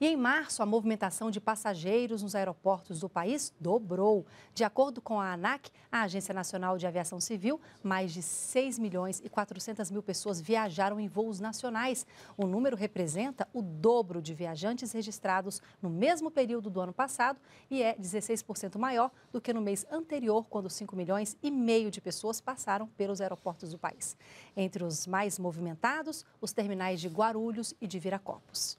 E em março, a movimentação de passageiros nos aeroportos do país dobrou. De acordo com a ANAC, a Agência Nacional de Aviação Civil, mais de 6 milhões e 400 mil pessoas viajaram em voos nacionais. O número representa o dobro de viajantes registrados no mesmo período do ano passado e é 16% maior do que no mês anterior, quando 5 milhões e meio de pessoas passaram pelos aeroportos do país. Entre os mais movimentados, os terminais de Guarulhos e de Viracopos.